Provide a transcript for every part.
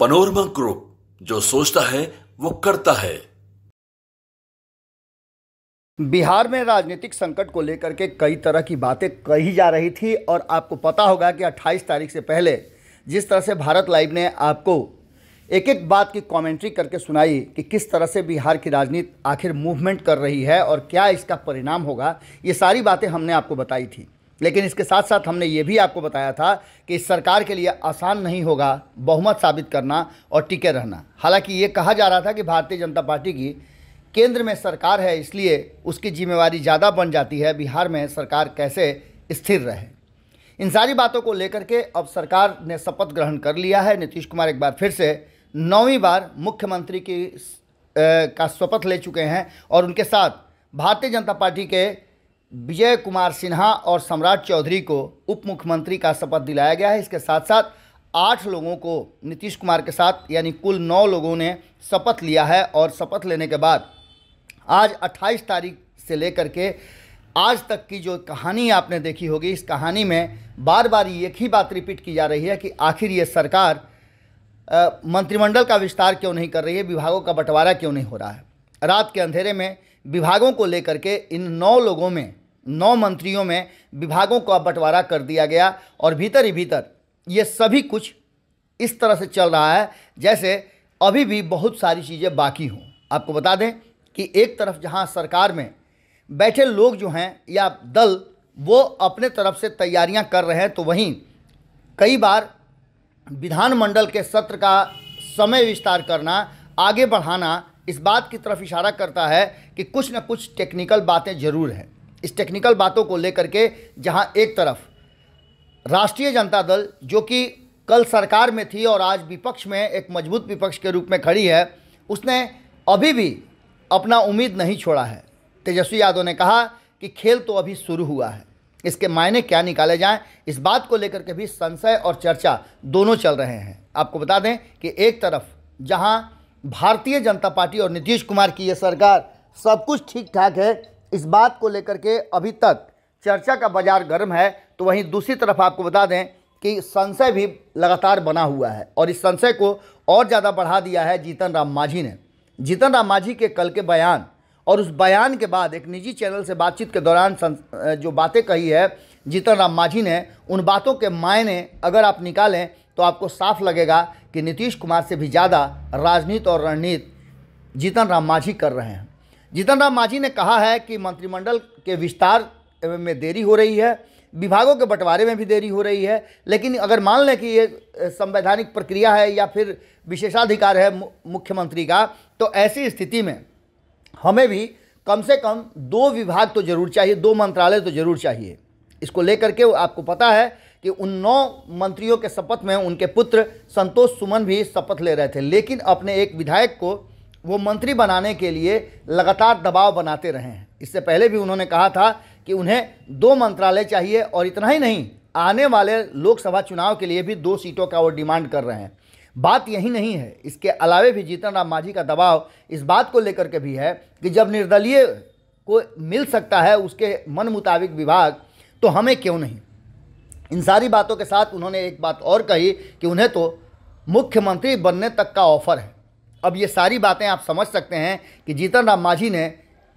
panorama group जो सोचता है वो करता है बिहार में राजनीतिक संकट को लेकर के कई तरह की बातें कही जा रही थी और आपको पता होगा कि 28 तारीख से पहले जिस तरह से भारत लाइव ने आपको एक एक बात की कमेंट्री करके सुनाई कि किस तरह से बिहार की राजनीति आखिर मूवमेंट कर रही है और क्या इसका परिणाम होगा ये सारी बातें हमने आपको बताई थी लेकिन इसके साथ साथ हमने ये भी आपको बताया था कि इस सरकार के लिए आसान नहीं होगा बहुमत साबित करना और टिके रहना हालांकि ये कहा जा रहा था कि भारतीय जनता पार्टी की केंद्र में सरकार है इसलिए उसकी जिम्मेवारी ज़्यादा बन जाती है बिहार में सरकार कैसे स्थिर रहे इन सारी बातों को लेकर के अब सरकार ने शपथ ग्रहण कर लिया है नीतीश कुमार एक बार फिर से नौवीं बार मुख्यमंत्री की आ, का शपथ ले चुके हैं और उनके साथ भारतीय जनता पार्टी के विजय कुमार सिन्हा और सम्राट चौधरी को उप मुख्यमंत्री का शपथ दिलाया गया है इसके साथ साथ आठ लोगों को नीतीश कुमार के साथ यानी कुल नौ लोगों ने शपथ लिया है और शपथ लेने के बाद आज 28 तारीख से लेकर के आज तक की जो कहानी आपने देखी होगी इस कहानी में बार बार एक ही बात रिपीट की जा रही है कि आखिर ये सरकार मंत्रिमंडल का विस्तार क्यों नहीं कर रही है विभागों का बंटवारा क्यों नहीं हो रहा है रात के अंधेरे में विभागों को लेकर के इन नौ लोगों में नौ मंत्रियों में विभागों का बंटवारा कर दिया गया और भीतर ही भीतर ये सभी कुछ इस तरह से चल रहा है जैसे अभी भी बहुत सारी चीज़ें बाकी हों आपको बता दें कि एक तरफ जहां सरकार में बैठे लोग जो हैं या दल वो अपने तरफ से तैयारियां कर रहे हैं तो वहीं कई बार विधानमंडल के सत्र का समय विस्तार करना आगे बढ़ाना इस बात की तरफ इशारा करता है कि कुछ न कुछ टेक्निकल बातें ज़रूर हैं इस टेक्निकल बातों को लेकर के जहाँ एक तरफ राष्ट्रीय जनता दल जो कि कल सरकार में थी और आज विपक्ष में एक मजबूत विपक्ष के रूप में खड़ी है उसने अभी भी अपना उम्मीद नहीं छोड़ा है तेजस्वी यादव ने कहा कि खेल तो अभी शुरू हुआ है इसके मायने क्या निकाले जाएं इस बात को लेकर के भी संशय और चर्चा दोनों चल रहे हैं आपको बता दें कि एक तरफ जहां भारतीय जनता पार्टी और नीतीश कुमार की यह सरकार सब कुछ ठीक ठाक है इस बात को लेकर के अभी तक चर्चा का बाजार गर्म है तो वहीं दूसरी तरफ आपको बता दें कि संशय भी लगातार बना हुआ है और इस संशय को और ज़्यादा बढ़ा दिया है जीतन राम मांझी ने जीतन राम मांझी के कल के बयान और उस बयान के बाद एक निजी चैनल से बातचीत के दौरान जो बातें कही है जीतन राम मांझी ने उन बातों के मायने अगर आप निकालें तो आपको साफ लगेगा कि नीतीश कुमार से भी ज़्यादा राजनीति और रणनीति जीतन राम मांझी कर रहे हैं जीतन राम मांझी ने कहा है कि मंत्रिमंडल के विस्तार में देरी हो रही है विभागों के बंटवारे में भी देरी हो रही है लेकिन अगर मान लें कि ये संवैधानिक प्रक्रिया है या फिर विशेषाधिकार है मुख्यमंत्री का तो ऐसी स्थिति में हमें भी कम से कम दो विभाग तो जरूर चाहिए दो मंत्रालय तो जरूर चाहिए इसको लेकर के आपको पता है कि उन नौ मंत्रियों के शपथ में उनके पुत्र संतोष सुमन भी शपथ ले रहे थे लेकिन अपने एक विधायक को वो मंत्री बनाने के लिए लगातार दबाव बनाते रहे हैं इससे पहले भी उन्होंने कहा था कि उन्हें दो मंत्रालय चाहिए और इतना ही नहीं आने वाले लोकसभा चुनाव के लिए भी दो सीटों का वो डिमांड कर रहे हैं बात यही नहीं है इसके अलावे भी जीतन राम मांझी का दबाव इस बात को लेकर के भी है कि जब निर्दलीय को मिल सकता है उसके मन मुताबिक विभाग तो हमें क्यों नहीं इन सारी बातों के साथ उन्होंने एक बात और कही कि उन्हें तो मुख्यमंत्री बनने तक का ऑफर है अब ये सारी बातें आप समझ सकते हैं कि जीतन राम मांझी ने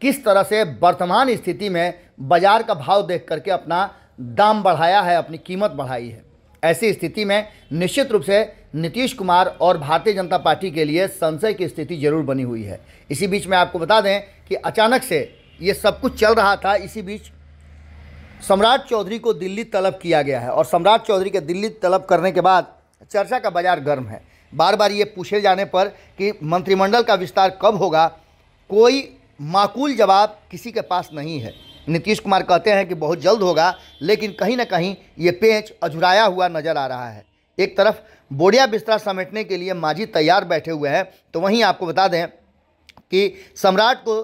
किस तरह से वर्तमान स्थिति में बाजार का भाव देख करके अपना दाम बढ़ाया है अपनी कीमत बढ़ाई है ऐसी स्थिति में निश्चित रूप से नीतीश कुमार और भारतीय जनता पार्टी के लिए संशय की स्थिति जरूर बनी हुई है इसी बीच में आपको बता दें कि अचानक से ये सब कुछ चल रहा था इसी बीच सम्राट चौधरी को दिल्ली तलब किया गया है और सम्राट चौधरी के दिल्ली तलब करने के बाद चर्चा का बाजार गर्म है बार बार ये पूछे जाने पर कि मंत्रिमंडल का विस्तार कब होगा कोई माकूल जवाब किसी के पास नहीं है नीतीश कुमार कहते हैं कि बहुत जल्द होगा लेकिन कहीं ना कहीं ये पेंच अझुराया हुआ नज़र आ रहा है एक तरफ बोरिया बिस्तरा समेटने के लिए माजी तैयार बैठे हुए हैं तो वहीं आपको बता दें कि सम्राट को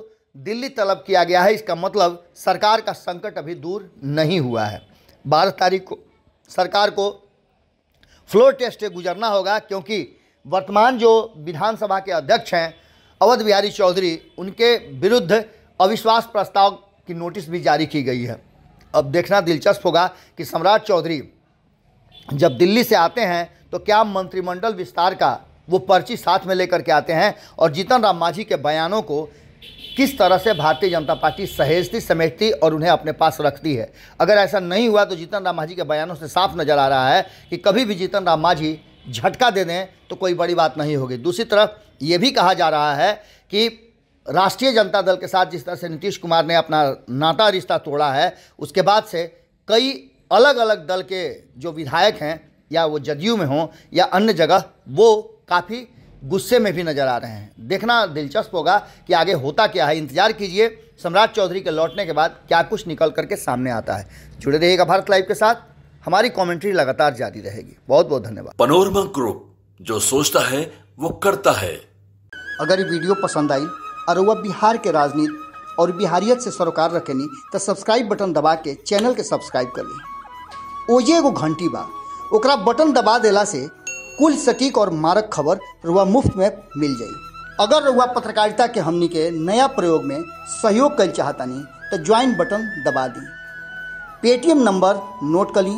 दिल्ली तलब किया गया है इसका मतलब सरकार का संकट अभी दूर नहीं हुआ है बारह तारीख को सरकार को फ्लोर टेस्ट से गुजरना होगा क्योंकि वर्तमान जो विधानसभा के अध्यक्ष हैं अवध बिहारी चौधरी उनके विरुद्ध अविश्वास प्रस्ताव की नोटिस भी जारी की गई है अब देखना दिलचस्प होगा कि सम्राट चौधरी जब दिल्ली से आते हैं तो क्या मंत्रिमंडल विस्तार का वो पर्ची साथ में लेकर के आते हैं और जीतन राम मांझी के बयानों को किस तरह से भारतीय जनता पार्टी सहेजती समेटती और उन्हें अपने पास रखती है अगर ऐसा नहीं हुआ तो जीतन राम मांझी के बयानों से साफ नज़र आ रहा है कि कभी भी जीतन राम मांझी झटका दे दें तो कोई बड़ी बात नहीं होगी दूसरी तरफ ये भी कहा जा रहा है कि राष्ट्रीय जनता दल के साथ जिस तरह से नीतीश कुमार ने अपना नाता रिश्ता तोड़ा है उसके बाद से कई अलग अलग दल के जो विधायक हैं या वो जदयू में हों या अन्य जगह वो काफ़ी गुस्से में भी नज़र आ रहे हैं देखना दिलचस्प होगा कि आगे होता क्या है इंतजार कीजिए सम्राट चौधरी के लौटने के बाद क्या कुछ निकल करके सामने आता है जुड़े रहिएगा भारत लाइव के साथ हमारी कमेंट्री लगातार जारी रहेगी बहुत बहुत धन्यवाद पनोरमा ग्रुप जो सोचता है वो करता है अगर ये वीडियो पसंद आई और वह बिहार के राजनीति और बिहारियत से सरोकार रखेनी तो सब्सक्राइब बटन दबा के चैनल के सब्सक्राइब कर ली ओजे एगो घंटी बा ओकरा बटन दबा देला से कुल सटीक और मारक खबर रुआ मुफ्त में मिल जाई अगर रुआ पत्रकारिता के हमनी के नया प्रयोग में सहयोग कर चाहतनी तो ज्वाइन बटन दबा दी पेटीएम नंबर नोट कर ली